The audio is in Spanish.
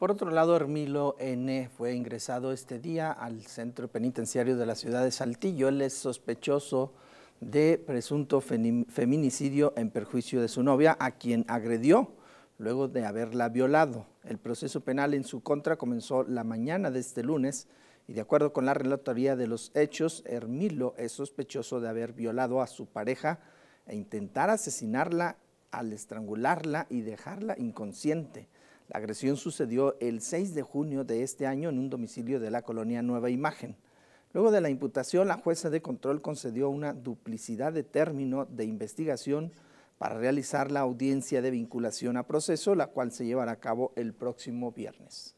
Por otro lado, Hermilo N. fue ingresado este día al centro penitenciario de la ciudad de Saltillo. Él es sospechoso de presunto feminicidio en perjuicio de su novia, a quien agredió luego de haberla violado. El proceso penal en su contra comenzó la mañana de este lunes y de acuerdo con la relatoría de los hechos, Hermilo es sospechoso de haber violado a su pareja e intentar asesinarla al estrangularla y dejarla inconsciente. La agresión sucedió el 6 de junio de este año en un domicilio de la colonia Nueva Imagen. Luego de la imputación, la jueza de control concedió una duplicidad de término de investigación para realizar la audiencia de vinculación a proceso, la cual se llevará a cabo el próximo viernes.